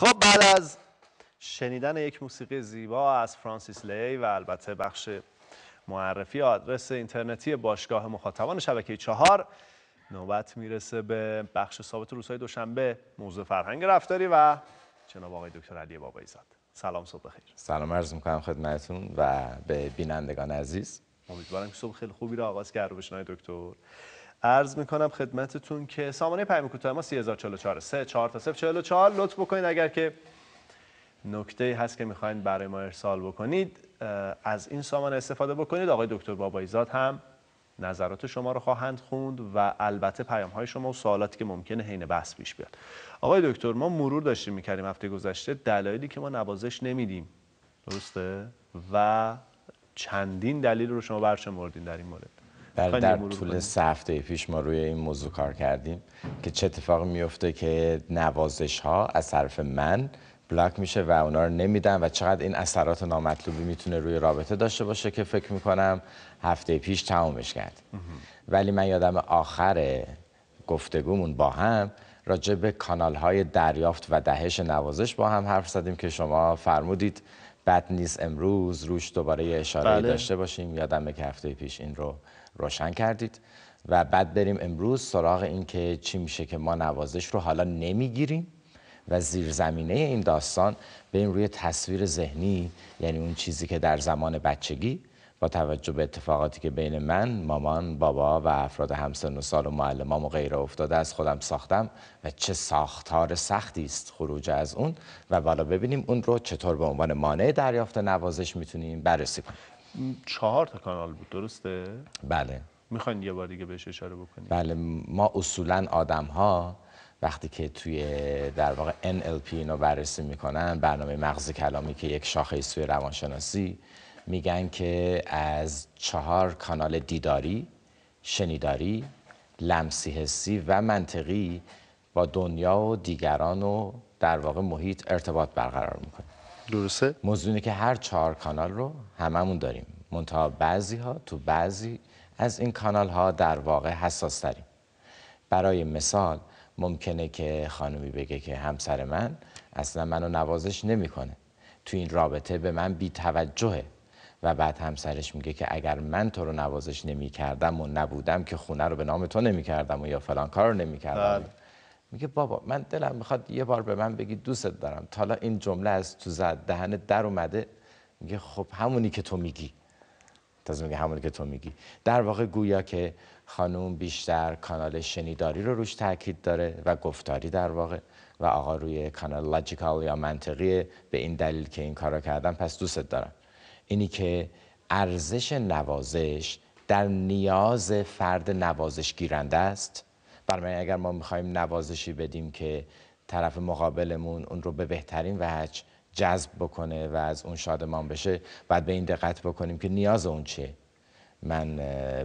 خب بعد از شنیدن یک موسیقی زیبا از فرانسیس لی و البته بخش معرفی آدرس اینترنتی باشگاه مخاطبان شبکه چهار نوبت میرسه به بخش ثابت روزهای دوشنبه موضوع فرهنگ رفتاری و جناب آقای دکتر علی بابایی زاد سلام صبح بخیر سلام عرض میکنم خدمتون و به بینندگان عزیز امیدوارم که صبح خیلی خوبی را آغاز کرده بشنای دکتر ارز میکنم خدمتتون که سامانه پیام کوتاه ما 3044 3 4 تا 044 لطف بکنید اگر که نکته هست که میخواین برای ما ارسال بکنید از این سامانه استفاده بکنید آقای دکتر بابایزاد هم نظرات شما رو خواهند خوند و البته پیام های شما و سوالاتی که ممکنه حین بحث پیش بیاد آقای دکتر ما مرور داشتیم میکردیم هفته گذشته دلایلی که ما نوازش نمیدیم درسته و چندین دلیل رو شما برشمردین در این مورد در طول سه هفته پیش ما روی این موضوع کار کردیم که چه اتفاقی میفته که نوازش ها از طرف من بلاک میشه و اونا رو نمیدن و چقدر این اثرات نامطلوبی میتونه روی رابطه داشته باشه که فکر میکنم هفته پیش تمومش کرد ولی من یادم آخر گفتگومون با هم راجع به کانال های دریافت و دهش نوازش با هم حرف زدیم که شما فرمودید بد نیست امروز روش دوباره اشاره بله. داشته باشیم یادمه که هفته پیش این رو روشن کردید و بعد بریم امروز سراغ این که چی میشه که ما نوازش رو حالا نمیگیریم و زیرزمینه این داستان بریم روی تصویر ذهنی یعنی اون چیزی که در زمان بچگی با توجه به اتفاقاتی که بین من، مامان، بابا و افراد همسن و سال و معلمام و غیره افتاده از خودم ساختم و چه ساختار سختی است خروج از اون و بالا ببینیم اون رو چطور به عنوان مانع دریافت نوازش میتونیم بررسی کنیم چهار تا کانال بود درسته؟ بله میخواین یه بار دیگه بهش اشاره بکنیم بله ما اصولا آدم ها وقتی که توی در واقع NLP اینو بررسی میکنن برنامه مغز کلامی که یک شاخه سوی روانشناسی میگن که از چهار کانال دیداری، شنیداری، لمسی حسی و منطقی با دنیا و دیگران و در واقع محیط ارتباط برقرار میکنه درسته؟ موضوع که هر چهار کانال رو هممون داریم منتها بعضی ها تو بعضی از این کانال ها در واقع حساس داریم برای مثال ممکنه که خانمی بگه که همسر من اصلا منو نوازش نمیکنه تو این رابطه به من بی توجهه و بعد همسرش میگه که اگر من تو رو نوازش نمی کردم و نبودم که خونه رو به نام تو نمی کردم و یا فلان کار رو نمی کردم بله. میگه بابا من دلم میخواد یه بار به من بگی دوستت دارم تا این جمله از تو زد دهن در اومده میگه خب همونی که تو میگی تازه میگه همونی که تو میگی در واقع گویا که خانوم بیشتر کانال شنیداری رو روش تاکید داره و گفتاری در واقع و آقا روی کانال لاجیکال یا منطقی به این دلیل که این کارو کردم پس دوستت دارم اینی که ارزش نوازش در نیاز فرد نوازش گیرنده است برای اگر ما میخوایم نوازشی بدیم که طرف مقابلمون اون رو به بهترین وجه جذب بکنه و از اون شادمان بشه بعد به این دقت بکنیم که نیاز اون چیه من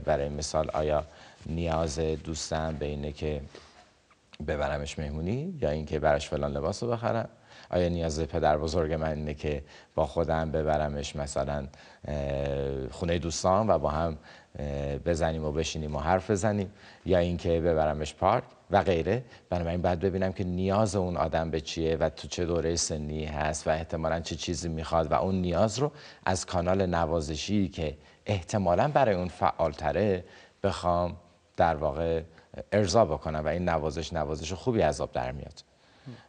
برای مثال آیا نیاز دوستم به اینه که ببرمش مهمونی یا اینکه براش فلان لباس رو بخرم آیا نیاز پدر بزرگ من اینه که با خودم ببرمش مثلا خونه دوستان و با هم بزنیم و بشینیم و حرف بزنیم یا اینکه ببرمش پارک و غیره بنابراین باید ببینم که نیاز اون آدم به چیه و تو چه دوره سنی هست و احتمالا چه چیزی میخواد و اون نیاز رو از کانال نوازشی که احتمالا برای اون فعالتره بخوام در واقع ارضا بکنه و این نوازش نوازش خوبی عذاب در میاد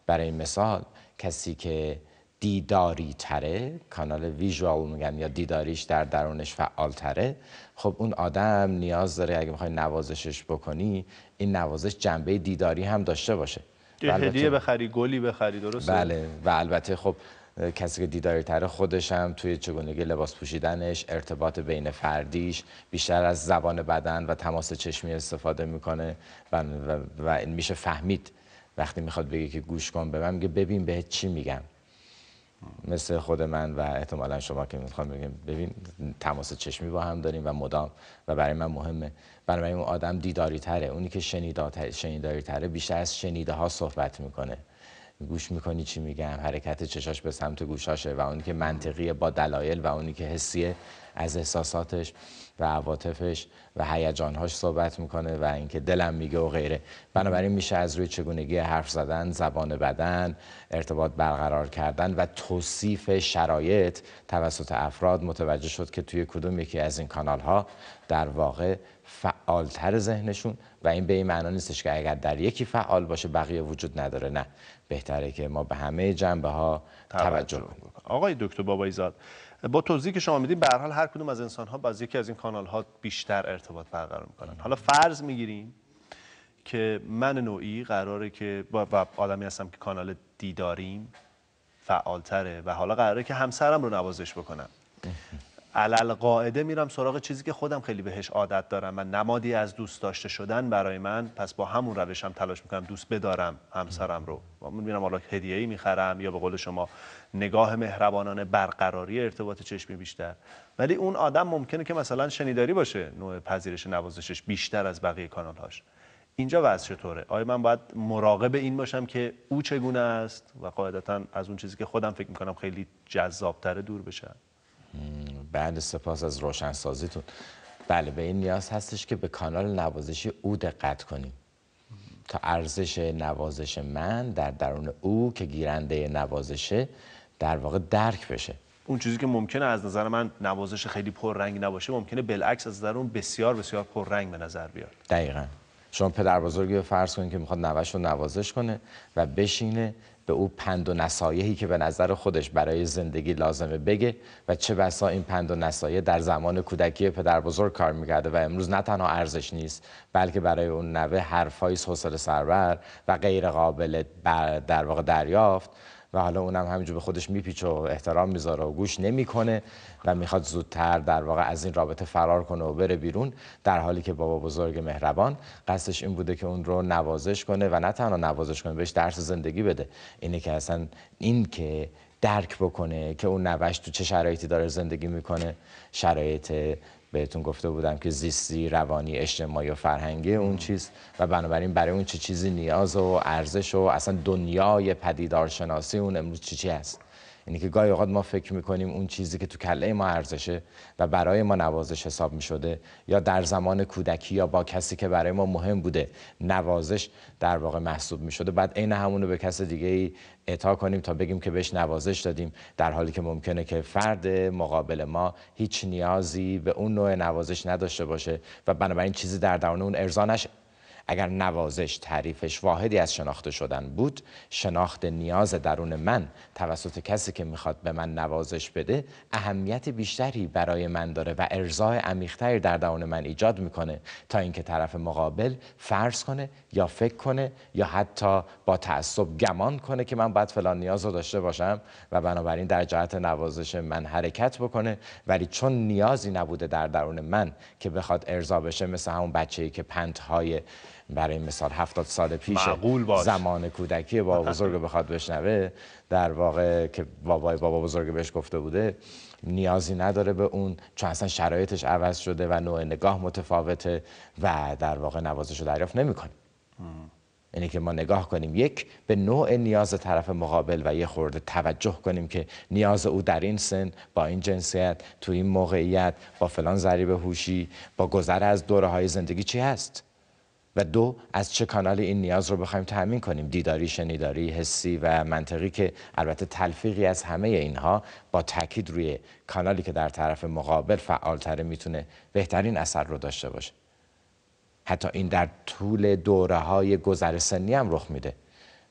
برای مثال کسی که دیداری تره کانال ویژوال میگن یا دیداریش در درونش فعال تره خب اون آدم نیاز داره اگه میخوای نوازشش بکنی این نوازش جنبه دیداری هم داشته باشه هدیه بخری گلی بخری درسته بله و البته خب کسی که خودش هم توی چگونگی لباس پوشیدنش ارتباط بین فردیش بیشتر از زبان بدن و تماس چشمی استفاده میکنه و, و, میشه فهمید وقتی میخواد بگه که گوش کن به من ببین بهت چی میگم مثل خود من و احتمالا شما که میخوام بگم ببین تماس چشمی با هم داریم و مدام و برای من مهمه برای من اون آدم دیداری تره اونی که شنیداری تره بیشتر از شنیده ها صحبت میکنه گوش میکنی چی میگم حرکت چشاش به سمت گوشاشه و اونی که منطقیه با دلایل و اونی که حسیه از احساساتش و عواطفش و هیجانهاش صحبت میکنه و اینکه دلم میگه و غیره بنابراین میشه از روی چگونگی حرف زدن زبان بدن ارتباط برقرار کردن و توصیف شرایط توسط افراد متوجه شد که توی کدوم یکی از این کانال ها در واقع فعالتر ذهنشون و این به این معنا نیستش که اگر در یکی فعال باشه بقیه وجود نداره نه بهتره که ما به همه جنبه ها توجه کنیم آقای دکتر بابایی زاد با توضیحی که شما میدید به حال هر کدوم از انسان ها باز یکی از این کانال ها بیشتر ارتباط برقرار میکنن حالا فرض میگیریم که من نوعی قراره که و آدمی هستم که کانال دیداریم فعالتره و حالا قراره که همسرم رو نوازش بکنم علل قاعده میرم سراغ چیزی که خودم خیلی بهش عادت دارم و نمادی از دوست داشته شدن برای من پس با همون روشم تلاش میکنم دوست بدارم همسرم رو میرم حالا هدیه ای میخرم یا به قول شما نگاه مهربانانه برقراری ارتباط چشمی بیشتر ولی اون آدم ممکنه که مثلا شنیداری باشه نوع پذیرش نوازشش بیشتر از بقیه کانال هاش اینجا وضع چطوره آیا من باید مراقب این باشم که او چگونه است و قاعدتا از اون چیزی که خودم فکر میکنم خیلی جذابتره دور بشم بعد سپاس از روشنسازیتون بله به این نیاز هستش که به کانال نوازشی او دقت کنیم تا ارزش نوازش من در درون او که گیرنده نوازشه در واقع درک بشه اون چیزی که ممکنه از نظر من نوازش خیلی پررنگ نباشه ممکنه بالعکس از نظر اون بسیار بسیار پررنگ به نظر بیاد دقیقا شما پدر بزرگی فرض کنید که میخواد نوش رو نوازش کنه و بشینه به او پند و نصایحی که به نظر خودش برای زندگی لازمه بگه و چه بسا این پند و نصایح در زمان کودکی پدر بزرگ کار میکرده و امروز نه تنها ارزش نیست بلکه برای اون نوه حرفای حوصله سربر و غیر قابل در واقع دریافت و حالا اونم همینجور به خودش میپیچه و احترام میذاره و گوش نمیکنه و میخواد زودتر در واقع از این رابطه فرار کنه و بره بیرون در حالی که بابا بزرگ مهربان قصدش این بوده که اون رو نوازش کنه و نه تنها نوازش کنه بهش درس زندگی بده اینه که اصلا این که درک بکنه که اون نوش تو چه شرایطی داره زندگی میکنه شرایط بهتون گفته بودم که زیستی روانی اجتماعی و فرهنگی اون چیز و بنابراین برای اون چه چیزی نیاز و ارزش و اصلا دنیای پدیدارشناسی اون امروز چی چی هست یعنی که گاهی اوقات ما فکر میکنیم اون چیزی که تو کله ما ارزشه و برای ما نوازش حساب میشده یا در زمان کودکی یا با کسی که برای ما مهم بوده نوازش در واقع محسوب میشده بعد عین همونو به کس دیگه ای اعطا کنیم تا بگیم که بهش نوازش دادیم در حالی که ممکنه که فرد مقابل ما هیچ نیازی به اون نوع نوازش نداشته باشه و بنابراین چیزی در درون اون ارزانش اگر نوازش تعریفش واحدی از شناخته شدن بود شناخت نیاز درون من توسط کسی که میخواد به من نوازش بده اهمیت بیشتری برای من داره و ارزای عمیقتری در درون من ایجاد میکنه تا اینکه طرف مقابل فرض کنه یا فکر کنه یا حتی با تعصب گمان کنه که من باید فلان نیاز رو داشته باشم و بنابراین در جهت نوازش من حرکت بکنه ولی چون نیازی نبوده در درون من که بخواد ارضا بشه مثل همون بچه‌ای که های برای مثال هفتاد سال پیش زمان کودکی بابا بزرگ بخواد بشنوه در واقع که بابای بابا بزرگ بهش گفته بوده نیازی نداره به اون چون اصلا شرایطش عوض شده و نوع نگاه متفاوته و در واقع نوازش رو دریافت نمیکنه اینه یعنی که ما نگاه کنیم یک به نوع نیاز طرف مقابل و یه خورده توجه کنیم که نیاز او در این سن با این جنسیت تو این موقعیت با فلان ضریب هوشی با گذر از دوره های زندگی چی هست و دو از چه کانال این نیاز رو بخوایم تامین کنیم دیداری شنیداری حسی و منطقی که البته تلفیقی از همه اینها با تاکید روی کانالی که در طرف مقابل فعالتره میتونه بهترین اثر رو داشته باشه حتی این در طول دوره های گذر سنی هم رخ میده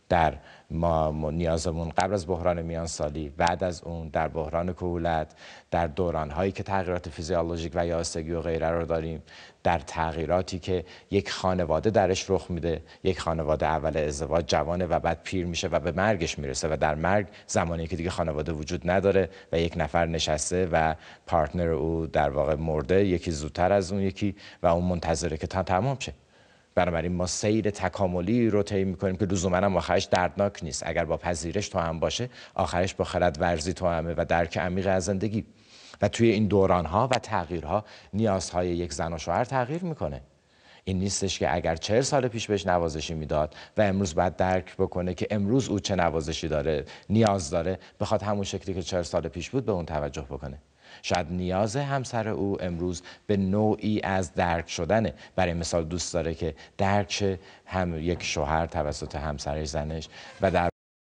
در ما نیازمون قبل از بحران میان سالی بعد از اون در بحران کهولت در دوران هایی که تغییرات فیزیولوژیک و یا و غیره رو داریم در تغییراتی که یک خانواده درش رخ میده یک خانواده اول ازدواج جوانه و بعد پیر میشه و به مرگش میرسه و در مرگ زمانی که دیگه خانواده وجود نداره و یک نفر نشسته و پارتنر او در واقع مرده یکی زودتر از اون یکی و اون منتظره که تا تمام شه بنابراین ما سیر تکاملی رو طی میکنیم که لزوما هم آخرش دردناک نیست اگر با پذیرش تو هم باشه آخرش با خرد ورزی تو همه و درک عمیق از زندگی و توی این دوران ها و تغییرها نیازهای یک زن و شوهر تغییر میکنه این نیستش که اگر چهل سال پیش بهش نوازشی میداد و امروز باید درک بکنه که امروز او چه نوازشی داره نیاز داره بخواد همون شکلی که چهل سال پیش بود به اون توجه بکنه شاید نیاز همسر او امروز به نوعی از درک شدنه برای مثال دوست داره که درک هم یک شوهر توسط همسرش زنش و در